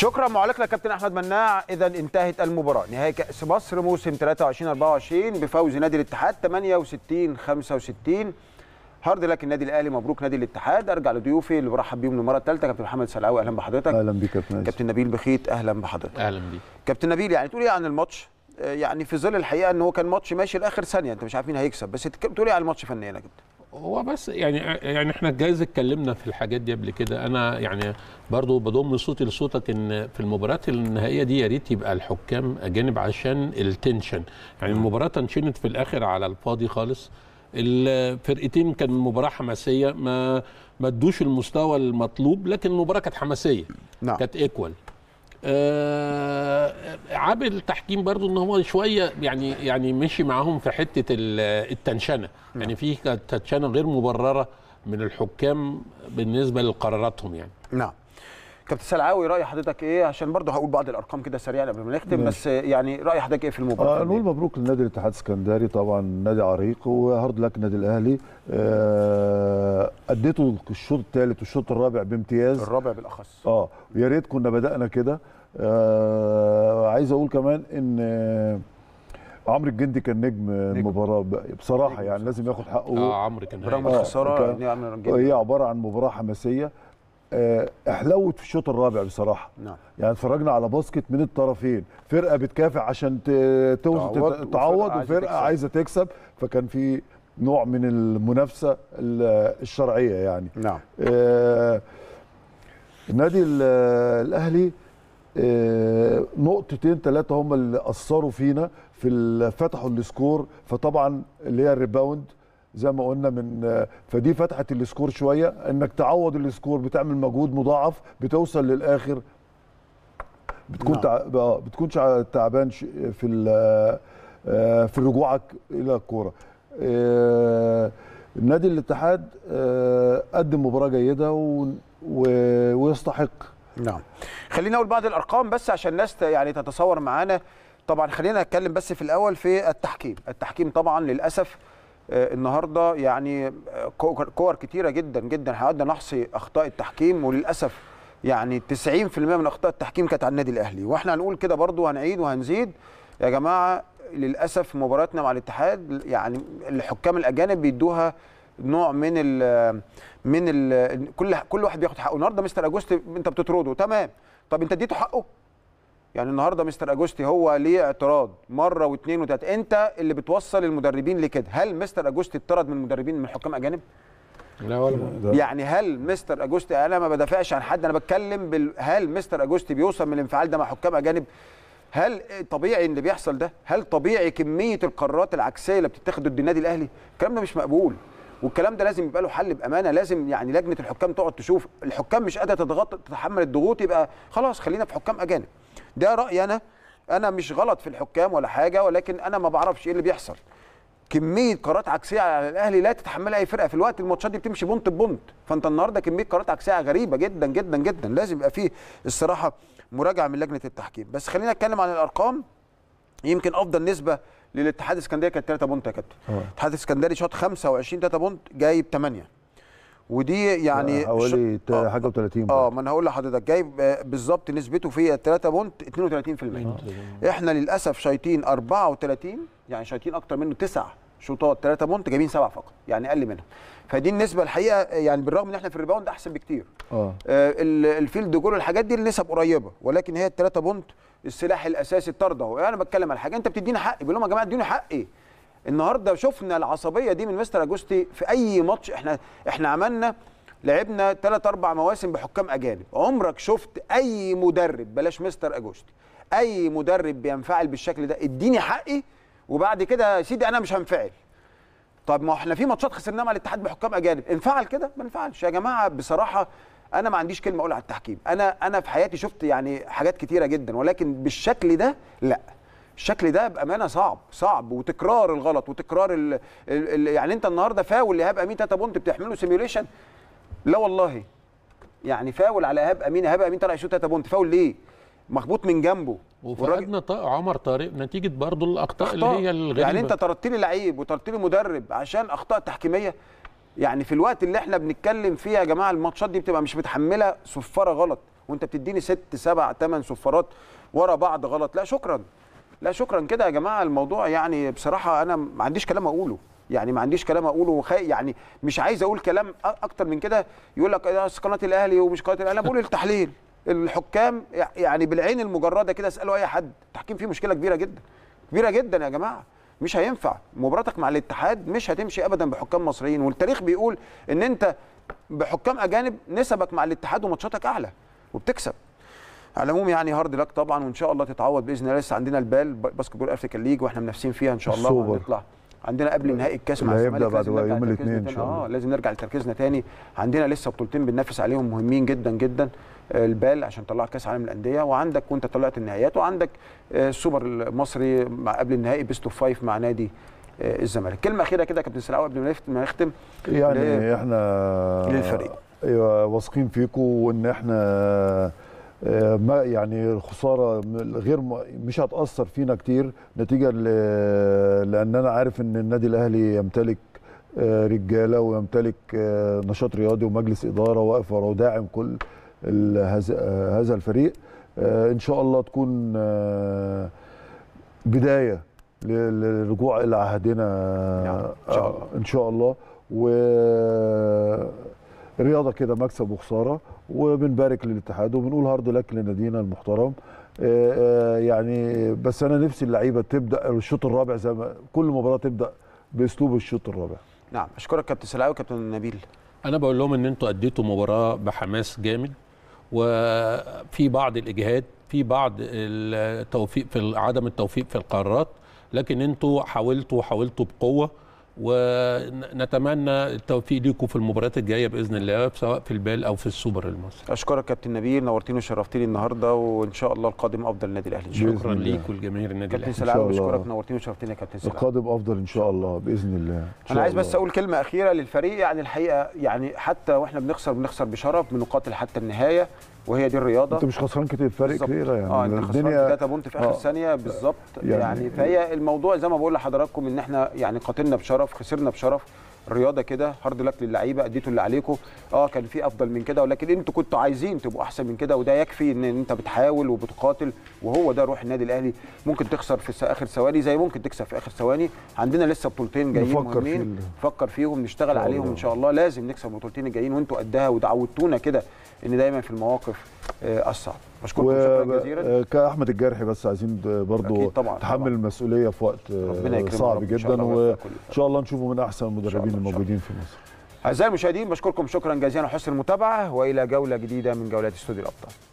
شكرا معلق لك كابتن احمد مناع اذا انتهت المباراه نهائي كاس مصر موسم 23 24 بفوز نادي الاتحاد 68 65 هارد لك النادي الاهلي مبروك نادي الاتحاد ارجع لضيوفي اللي برحب بيهم للمره الثالثه كابتن محمد سلعاوي اهلا بحضرتك اهلا بيك يا كابتن كابتن نبيل بخيت اهلا بحضرتك اهلا بيك كابتن نبيل يعني تقول ايه عن الماتش آه، يعني في ظل الحقيقه ان هو كان ماتش ماشي لاخر ثانيه انت مش عارف مين هيكسب بس تقول ايه عن الماتش فنيا يا كابتن هو بس يعني يعني احنا جايز اتكلمنا في الحاجات دي قبل كده انا يعني برضو بضم صوتي لصوتك ان في المباريات النهائيه دي يا ريت يبقى الحكام اجانب عشان التنشن يعني المباراه تنشنت في الاخر على الفاضي خالص الفرقتين كان مباراه حماسيه ما ما ادوش المستوى المطلوب لكن المباراه كانت حماسيه نعم. كانت ايكوال آه عامل التحكيم برضو ان هو شويه يعني يعني مشي معاهم في حته التنشنه نعم. يعني في تنشنه غير مبرره من الحكام بالنسبه لقراراتهم يعني نعم كابتن سلعاوي راي حضرتك ايه عشان برضه هقول بعض الارقام كده سريعا قبل ما نختم بس يعني راي حضرتك ايه في المباراه؟ آه نقول مبروك للنادي الاتحاد السكندري طبعا نادي عريق وهارد لك النادي الاهلي آه اديته الشوط الثالث والشوط الرابع بامتياز الرابع بالاخص اه يا ريت كنا بدانا كده آه عايز اقول كمان ان آه، عمرو الجندي كان نجم, نجم. المباراة بصراحة نجم. يعني لازم ياخد حقه اه عمرو كان رغم الخسارة آه، يعني، آه، هي عبارة عن مباراة حماسية آه، احلوت في الشوط الرابع بصراحه نعم يعني اتفرجنا على باسكت من الطرفين فرقه بتكافح عشان تعوض, تعوض وفرقه عايزه تكسب فكان في نوع من المنافسه الشرعيه يعني نعم آه النادي الاهلي آه نقطتين ثلاثه هم اللي اثروا فينا في فتحوا السكور فطبعا اللي هي الريباوند زي ما قلنا من فدي فتحت السكور شويه انك تعوض السكور بتعمل مجهود مضاعف بتوصل للاخر بتكون نعم. تع... آه، بتكون تعبان في آه، في رجوعك الى الكوره آه، نادي الاتحاد قدم مباراه جيده و... و... ويستحق نعم خلينا اقول بعض الارقام بس عشان الناس يعني تتصور معانا طبعا خلينا نتكلم بس في الاول في التحكيم التحكيم طبعا للاسف آه، النهارده يعني آه، كور كتيره جدا جدا هنقعد نحصي اخطاء التحكيم وللاسف يعني 90% من اخطاء التحكيم كانت على النادي الاهلي واحنا هنقول كده برضو هنعيد وهنزيد يا جماعه للاسف مباراتنا مع الاتحاد يعني الحكام الاجانب بيدوها نوع من الـ من الـ كل كل واحد بياخد حقه النهارده مستر اجوست انت بتطرده تمام طب انت اديته حقه يعني النهارده مستر اجوستي هو ليه اعتراض مره واثنين وثلاثه انت اللي بتوصل المدربين لكده هل مستر اجوستي اتطرد من المدربين من حكام اجانب لا ولا يعني هل مستر اجوستي انا ما بدافعش عن حد انا بتكلم بال... هل مستر اجوستي بيوصل من الانفعال ده مع حكام اجانب هل طبيعي اللي بيحصل ده هل طبيعي كميه القرارات العكسيه اللي بتتاخد ضد النادي الاهلي الكلام ده مش مقبول والكلام ده لازم يبقى له حل بامانه لازم يعني لجنه الحكام تقعد تشوف الحكام مش قادره تضغط تتحمل الضغوط يبقى خلاص خلينا في حكام اجانب ده رايي انا انا مش غلط في الحكام ولا حاجه ولكن انا ما بعرفش ايه اللي بيحصل كميه قرارات عكسيه على الاهلي لا تتحملها اي فرقه في الوقت الماتشات دي بتمشي بونت بونت فانت النهارده كميه قرارات عكسيه غريبه جدا جدا جدا لازم يبقى فيه الصراحه مراجعه من لجنه التحكيم بس خلينا نتكلم عن الارقام يمكن افضل نسبه للاتحاد الاسكندريه كانت 3 بونت يا كابتن آه. الاتحاد الاسكندري شاط 25 3 بونت جايب 8 ودي يعني آه، حوالي آه، حاجه و30 اه ما انا هقول لحضرتك جايب آه، بالظبط نسبته في 32% احنا للاسف شايطين 34 يعني شايطين اكتر منه 9 شوطات 3 بونت جايبين 7 فقط يعني اقل منها فدي النسبه الحقيقه يعني بالرغم ان احنا في الريباوند احسن بكتير اه الفيلد جول والحاجات دي النسب قريبه ولكن هي ال 3 بونت السلاح الاساسي الطرد اهو يعني انا بتكلم على حاجه انت بتديني حقي بيقول لهم يا جماعه ادوني حقي إيه؟ النهارده شفنا العصبيه دي من مستر اجوستي في اي ماتش احنا احنا عملنا لعبنا ثلاث اربع مواسم بحكام اجانب عمرك شفت اي مدرب بلاش مستر اجوستي اي مدرب بينفعل بالشكل ده اديني حقي وبعد كده يا سيدي انا مش هنفعل طب ما احنا في ماتشات خسرناها مع الاتحاد بحكام اجانب انفعل كده ما انفعلش يا جماعه بصراحه انا ما عنديش كلمه اقول على التحكيم انا انا في حياتي شفت يعني حاجات كتيره جدا ولكن بالشكل ده لا الشكل ده بامانه صعب صعب وتكرار الغلط وتكرار الـ الـ يعني انت النهارده فاول لايهاب امين تاتا بونت بتحمله سيميوليشن لا والله يعني فاول على ايهاب امين ايهاب امين طلع يشوط تاتا بونت فاول ليه؟ مخبوط من جنبه وفقدنا طيب عمر طارق نتيجه برضه الاخطاء اللي هي الغريبه يعني انت طردت لي لعيب وطردت لي مدرب عشان اخطاء تحكيميه يعني في الوقت اللي احنا بنتكلم فيه يا جماعه الماتشات دي بتبقى مش متحمله صفاره غلط وانت بتديني ست سبع ثمان صفارات ورا بعض غلط لا شكرا لا شكرا كده يا جماعه الموضوع يعني بصراحه انا ما عنديش كلام اقوله يعني ما عنديش كلام اقوله وخ... يعني مش عايز اقول كلام اكتر من كده يقول لك آه، قناه الاهلي ومش قناه الاهلي انا بقول التحليل الحكام يعني بالعين المجرده كده اسالوا اي حد التحكيم فيه مشكله كبيره جدا كبيره جدا يا جماعه مش هينفع مباراتك مع الاتحاد مش هتمشي ابدا بحكام مصريين والتاريخ بيقول ان انت بحكام اجانب نسبك مع الاتحاد وماتشاتك اعلى وبتكسب على العموم يعني هارد لك طبعا وان شاء الله تتعوض باذن الله لسه عندنا البال باسكتبول افريكان ليج واحنا منافسين فيها ان شاء الله ونطلع عندنا قبل نهائي الكاس مع الزمالك بعد يوم الاثنين ان شاء الله اه لازم نرجع لتركيزنا تاني عندنا لسه بطولتين بننافس عليهم مهمين جدا جدا البال عشان طلع كاس عالم الانديه وعندك وانت طلعت النهائيات وعندك آه، السوبر المصري مع قبل النهائي بيست اوف فايف مع نادي آه، الزمالك كلمه اخيره كده كابتن سلاوي قبل ما نختم يعني احنا للفريق ايوه واثقين فيكم وان احنا آه، ما يعني الخساره غير مش هتاثر فينا كتير نتيجه لان انا عارف ان النادي الاهلي يمتلك آه، رجاله ويمتلك آه، نشاط رياضي ومجلس اداره واقف وراه وداعم كل هذا الفريق ان شاء الله تكون بدايه للرجوع الى عهدنا نعم، ان شاء الله ان شاء الله و الرياضه كده مكسب وخساره وبنبارك للاتحاد وبنقول هارد لك لنادينا المحترم آه، آه، يعني بس انا نفسي اللعيبه تبدا الشوط الرابع زي ما كل مباراه تبدا باسلوب الشوط الرابع نعم اشكرك كابتن سلاوي وكابتن نبيل انا بقول لهم ان انتوا اديتوا مباراه بحماس جامد وفي بعض الاجهاد في بعض التوفيق في عدم التوفيق في القرارات لكن انتوا حاولتوا وحاولتوا بقوه ونتمنى التوفيق ليكم في المباريات الجايه باذن الله سواء في البال او في السوبر المصري. اشكرك كابتن نبيل نورتيني وشرفتيني النهارده وان شاء الله القادم افضل النادي الاهلي شكرا ليك ولجماهير النادي الاهلي. كابتن سلام بشكرك نورتيني وشرفتيني يا كابتن سلام. القادم افضل ان شاء الله باذن الله. انا عايز بس اقول كلمه اخيره للفريق يعني الحقيقه يعني حتى واحنا بنخسر بنخسر بشرف بنقاتل حتى النهايه وهي دي الرياضه انت مش خسران كتير فرق كتير يعني اه انت الدنيا... خسران 3 بونت في اخر آه. ثانيه بالظبط يعني, يعني فهي الموضوع زي ما بقول لحضراتكم ان احنا يعني قاتلنا بشرف خسرنا بشرف رياضه كده هارد لك للعيبه اديتوا اللي عليكم اه كان في افضل من كده ولكن انتوا كنتوا عايزين تبقوا احسن من كده وده يكفي ان انت بتحاول وبتقاتل وهو ده روح النادي الاهلي ممكن تخسر في اخر ثواني زي ممكن تكسب في اخر ثواني عندنا لسه بطولتين جايين فيهم نفكر فيهم نشتغل عليهم ان شاء الله لازم نكسب البطولتين الجايين وانتوا قدها وتعودتونا كده ان دايما في المواقف اصعب آه، مشكور و... جزيلا آه، كاحمد الجرحي بس عايزين برضو طبعاً تحمل طبعاً. المسؤوليه في وقت آه، صعب جدا وان شاء الله نشوفه من احسن المدربين الموجودين في مصر اعزائي المشاهدين بشكركم شكرا جزيلا وحسن المتابعه والى جوله جديده من جولات استوديو الابطال